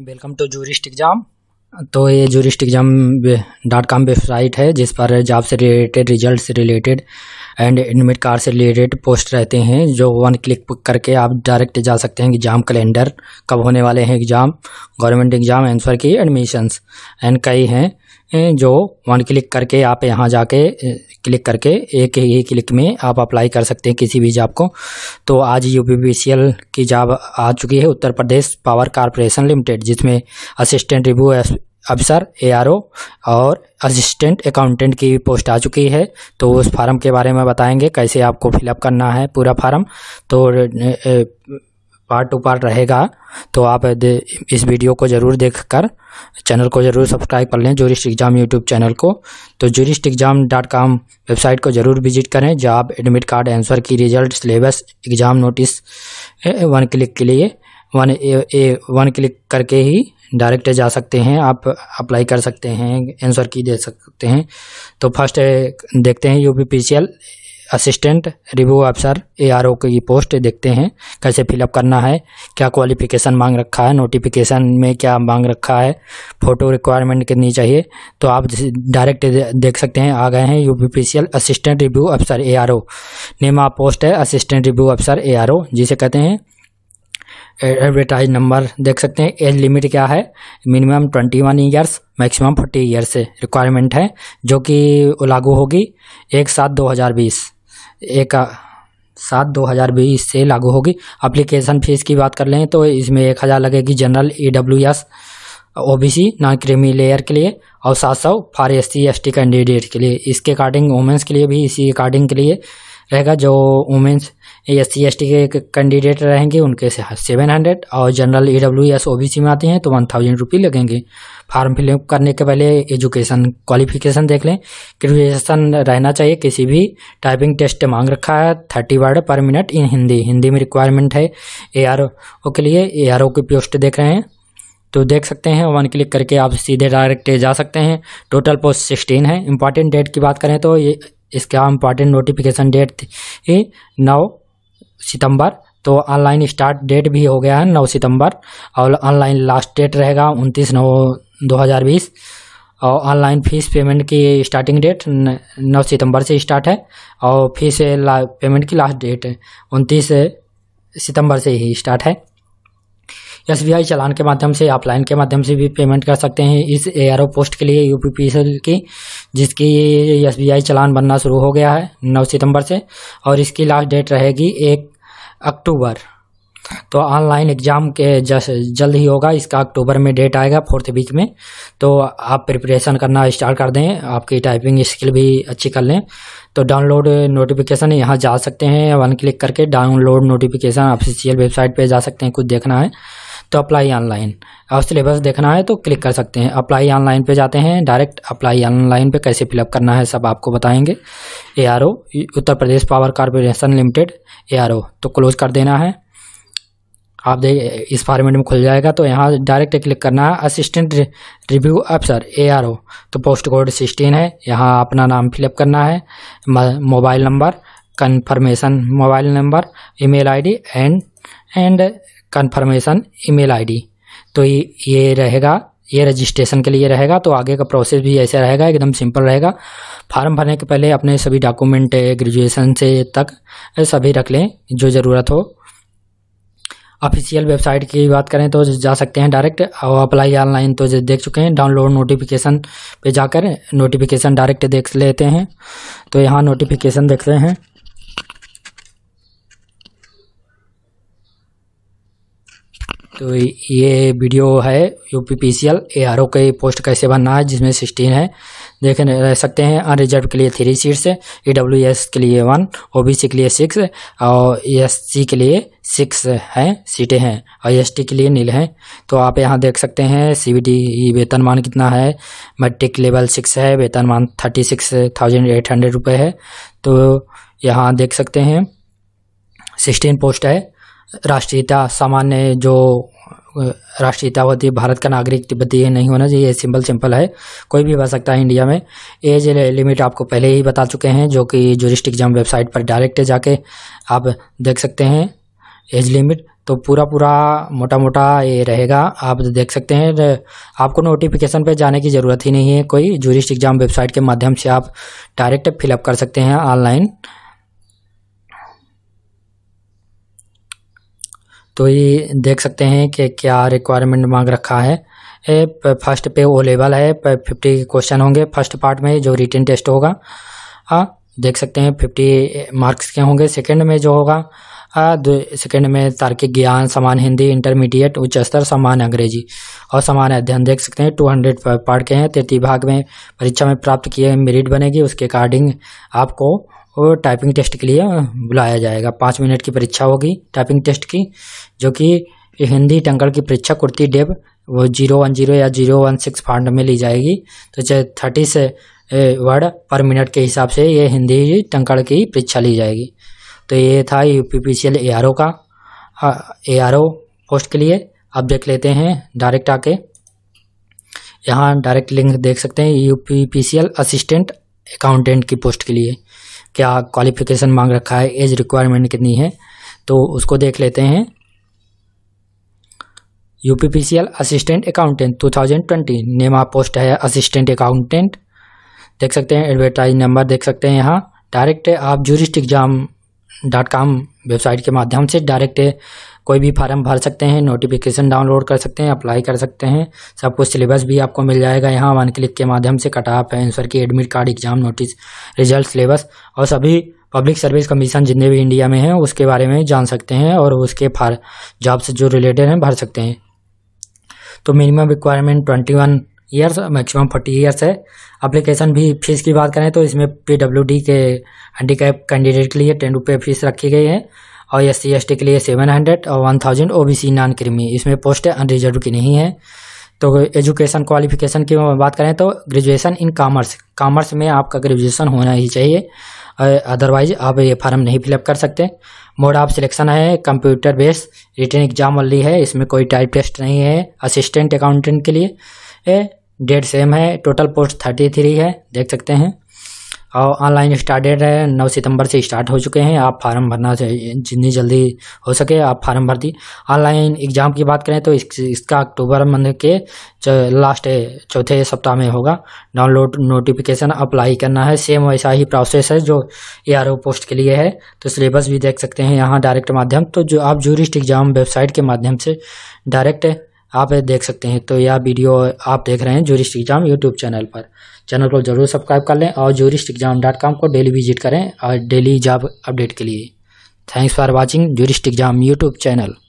welcome to jurist exam तो ये jurist exam dot com website है जिस पर जॉब से रिलेटेड रिजल्ट से रिलेटेड एंड एडमिट कार्ड से रिलेटेड पोस्ट रहते हैं जो वन क्लिक करके आप डायरेक्ट जा सकते हैं एग्ज़ाम कैलेंडर कब होने वाले हैं exam government exam answer key admissions and कई हैं जो वन क्लिक करके आप यहाँ जाके क्लिक करके एक ही क्लिक में आप अप्लाई कर सकते हैं किसी भी जॉब को तो आज यू की जॉब आ चुकी है Uttar Pradesh power corporation limited जिसमें असिस्टेंट रिव्यू अफसर ए और असिस्टेंट अकाउंटेंट की पोस्ट आ चुकी है तो उस फार्म के बारे में बताएंगे कैसे आपको फिलअप करना है पूरा फार्म तो पार्ट टू पार्ट रहेगा तो आप इस वीडियो को ज़रूर देखकर चैनल को ज़रूर सब्सक्राइब कर लें जूरिस्ट एग्ज़ाम यूट्यूब चैनल को तो jurist exam dot com website को ज़रूर विजिट करें जो आप admit card answer key result syllabus exam notice one click के लिए one a, a one click करके ही डायरेक्ट जा सकते हैं आप अप्लाई कर सकते हैं आंसर की दे सकते हैं तो फर्स्ट देखते हैं U P P C L assistant review अफसर ए आर ओ की पोस्ट देखते हैं कैसे फिलअप करना है क्या क्वालिफिकेशन मांग रखा है नोटिफिकेशन में क्या मांग रखा है फ़ोटो रिक्वायरमेंट कितनी चाहिए तो आप डायरेक्ट देख सकते हैं आ गए हैं यू पी असिस्टेंट रिव्यू अफसर A R O name post है असिस्टेंट रिव्यू अफसर ए आर ओ जिसे कहते हैं एडवर्टाइज नंबर देख सकते हैं एज लिमिट क्या है minimum twenty one years maximum forty years requirement है जो कि लागू होगी एक सात दो हज़ार बीस एक सात दो हज़ार बीस से लागू होगी अप्लीकेशन फ़ीस की बात कर लें तो इसमें एक हज़ार लगेगी general E W S O B C non creamy layer के लिए और सात सौ for S C S T candidate के लिए इसके अकॉर्डिंग वुमेंस के लिए भी इसी अकॉर्डिंग के लिए रहेगा जो women's S C S T के कैंडिडेट रहेंगे उनके सेवन हंड्रेड और general E W S O B C में आते हैं तो वन थाउजेंड रुपी लगेंगे फार्म फिलअप करने के पहले एजुकेशन क्वालिफिकेशन देख लें ग्रेजुएसन रहना चाहिए किसी भी टाइपिंग टेस्ट मांग रखा है thirty word per minute in Hindi Hindi में रिक्वायरमेंट है ए आर ओ के लिए ए आर ओ की पोस्ट देख रहे हैं तो देख सकते हैं वन क्लिक करके आप सीधे डायरेक्ट जा सकते हैं टोटल पोस्ट सिक्सटीन है इंपॉर्टेंट डेट की बात करें तो ये इसका इम्पॉर्टेंट नोटिफिकेशन डेट थी नौ सितंबर तो ऑनलाइन स्टार्ट डेट भी हो गया है नौ सितंबर और ऑनलाइन लास्ट डेट रहेगा उनतीस नौ दो हज़ार बीस और ऑनलाइन फीस पेमेंट की स्टार्टिंग डेट नौ सितंबर से स्टार्ट है और फीस पेमेंट की लास्ट डेट उनतीस सितंबर से ही स्टार्ट है एस बी आई चलान के माध्यम से ऑफलाइन के माध्यम से भी पेमेंट कर सकते हैं इस ए आर ओ पोस्ट के लिए यू पी पी एल की जिसकी एस बी आई चलान बनना शुरू हो गया है नौ सितंबर से और इसकी लास्ट डेट रहेगी एक अक्टूबर तो ऑनलाइन एग्ज़ाम के जस जल्द ही होगा इसका अक्टूबर में डेट आएगा फोर्थ वीक में तो आप प्रिपरेशन करना स्टार्ट कर दें आपकी टाइपिंग स्किल भी अच्छी कर लें तो डाउनलोड नोटिफिकेशन यहाँ जा सकते हैं वन क्लिक करके डाउनलोड नोटिफिकेशन ऑफिशियल वेबसाइट पे जा सकते हैं कुछ देखना है तो अप्लाई ऑनलाइन और सिलेबस देखना है तो क्लिक कर सकते हैं अप्लाई ऑनलाइन पे जाते हैं डायरेक्ट अप्लाई ऑनलाइन पे कैसे फिलअप करना है सब आपको बताएंगे ए Uttar Pradesh power corporation limited ए तो क्लोज कर देना है आप देख इस फॉर्मेट में खुल जाएगा तो यहाँ डायरेक्ट क्लिक करना है असिस्टेंट रिव्यू अफसर ए आर ओ तो पोस्ट कोड सिक्सटीन है यहाँ अपना नाम फिलअप करना है mobile number confirmation mobile number email ID and and confirmation email ID तो ये रहेगा ये रजिस्ट्रेशन के लिए रहेगा तो आगे का प्रोसेस भी ऐसा रहेगा एकदम सिंपल रहेगा फार्म भरने के पहले अपने सभी डॉक्यूमेंट ग्रेजुएशन eh, से तक eh, सभी रख लें जो ज़रूरत हो ऑफिशियल वेबसाइट की बात करें तो जा सकते हैं डायरेक्ट और अप्लाई ऑनलाइन तो देख चुके हैं डाउनलोड नोटिफिकेशन पे जाकर नोटिफिकेशन डायरेक्ट देख लेते हैं तो यहाँ नोटिफिकेशन देखते हैं तो ये वीडियो है U P P C L A R O के पोस्ट कैसे बनना है जिसमें सिक्सटीन है देख रह सकते हैं अनरिजर्व के लिए three seats E W S के लिए वन ओ बी सी के लिए सिक्स और एस e सी के लिए सिक्स हैं सीटें हैं और एस e टी के लिए नील हैं तो आप यहाँ देख सकते हैं सी बी टी वेतनमान कितना है मैट्रिक लेवल सिक्स है वेतनमान thirty six thousand eight hundred रुपये है तो यहाँ देख सकते हैं सिक्सटीन पोस्ट है राष्ट्रीयता सामान्य जो राष्ट्रीयता होती है भारत का नागरिक तिब्बती नहीं होना चाहिए ये सिंपल सिंपल है कोई भी बन सकता है इंडिया में एज लिमिट आपको पहले ही बता चुके हैं जो कि जूरिस्ट एग्जाम वेबसाइट पर डायरेक्ट जाके आप देख सकते हैं एज लिमिट तो पूरा पूरा मोटा मोटा ये रहेगा आप देख सकते हैं आपको नोटिफिकेशन पे जाने की ज़रूरत ही नहीं है कोई जूरिस्ट एग्ज़ाम वेबसाइट के माध्यम से आप डायरेक्ट फिलअप कर सकते हैं ऑनलाइन तो ये देख सकते हैं कि क्या रिक्वायरमेंट मांग रखा है फर्स्ट पे ओ लेवल है फिफ्टी क्वेश्चन होंगे फर्स्ट पार्ट में जो रिटर्न टेस्ट होगा हाँ देख सकते हैं फिफ्टी मार्क्स के होंगे सेकेंड में जो होगा सेकेंड में तार्किक ज्ञान समान हिंदी इंटरमीडिएट उच्च स्तर समान अंग्रेजी और समान अध्ययन देख सकते हैं टू हंड्रेड पार्ट के हैं तृतीय भाग में परीक्षा में प्राप्त किए मेरिट बनेगी उसके अकॉर्डिंग आपको और टाइपिंग टेस्ट के लिए बुलाया जाएगा पाँच मिनट की परीक्षा होगी टाइपिंग टेस्ट की जो कि हिंदी टंकड़ की परीक्षा कुर्ती डेब वो जीरो वन जीरो या जीरो वन सिक्स फांड में ली जाएगी तो चाहे थर्टी से वर्ड पर मिनट के हिसाब से ये हिंदी टंकड़ की परीक्षा ली जाएगी तो ये था U P P C L A R O का ए आर ओ पोस्ट के लिए आप देख लेते हैं डायरेक्ट आके यहाँ डायरेक्ट लिंक देख सकते हैं U P P C L assistant accountant की पोस्ट के लिए क्या क्वालिफिकेशन मांग रखा है एज रिक्वायरमेंट कितनी है तो उसको देख लेते हैं U P P C L assistant accountant two thousand twenty नेमा पोस्ट है असिस्टेंट अकाउंटेंट देख सकते हैं एडवर्टाइज नंबर देख सकते हैं यहाँ डायरेक्ट आप jurist exam dot com website के माध्यम से डायरेक्ट कोई भी फार्म भर सकते हैं नोटिफिकेशन डाउनलोड कर सकते हैं अप्लाई कर सकते हैं सब कुछ सिलेबस भी आपको मिल जाएगा यहाँ वन क्लिक के माध्यम से cut off answer key admit card exam notice result syllabus और सभी पब्लिक सर्विस कमीशन जितने भी इंडिया में हैं उसके बारे में जान सकते हैं और उसके फार जॉब से जो रिलेटेड हैं भर सकते हैं तो minimum requirement twenty one years maximum forty years है अप्लीकेशन भी फीस की बात करें तो इसमें पी डब्ल्यू डी के हैंडीकैप कैंडिडेट के लिए टेन रुपये फीस रखी गई है और एस सी एस टी के लिए सेवन हंड्रेड और one thousand O B C non creamy इसमें पोस्ट अनरिजर्व की नहीं है तो एजुकेशन क्वालिफिकेशन की बात करें तो ग्रेजुएशन इन कामर्स कामर्स में आपका ग्रेजुएशन होना ही चाहिए अदरवाइज आप ये फार्म नहीं फिलअप कर सकते मोड ऑफ सिलेक्शन है कंप्यूटर बेस्ड रिटर्न एग्जाम वाली है इसमें कोई टाइप टेस्ट नहीं है असिस्टेंट अकाउंटेंट के लिए डेट सेम है टोटल पोस्ट थर्टी थ्री है देख सकते हैं और ऑनलाइन स्टार्ट डेट है नौ सितंबर से स्टार्ट हो चुके हैं आप फार्म भरना जितनी जल्दी हो सके आप फार्म भर दी ऑनलाइन एग्ज़ाम की बात करें तो इस, इसका अक्टूबर मंथ के लास्ट चौथे सप्ताह में होगा डाउनलोड नोटिफिकेशन अप्लाई करना है सेम वैसा ही प्रोसेस है जो ए आर ओ पोस्ट के लिए है तो सिलेबस भी देख सकते हैं यहाँ डायरेक्ट माध्यम तो जो आप जूरिस्ट एग्ज़ाम वेबसाइट के माध्यम से डायरेक्ट आप देख सकते हैं तो यह वीडियो आप देख रहे हैं जूरिस्ट एग्जाम यूट्यूब चैनल पर चैनल को जरूर सब्सक्राइब कर लें और जूरिस्ट एग्जाम डॉट कॉम को डेली विजिट करें और डेली जॉब अपडेट के लिए thanks for watching jurist exam YouTube channel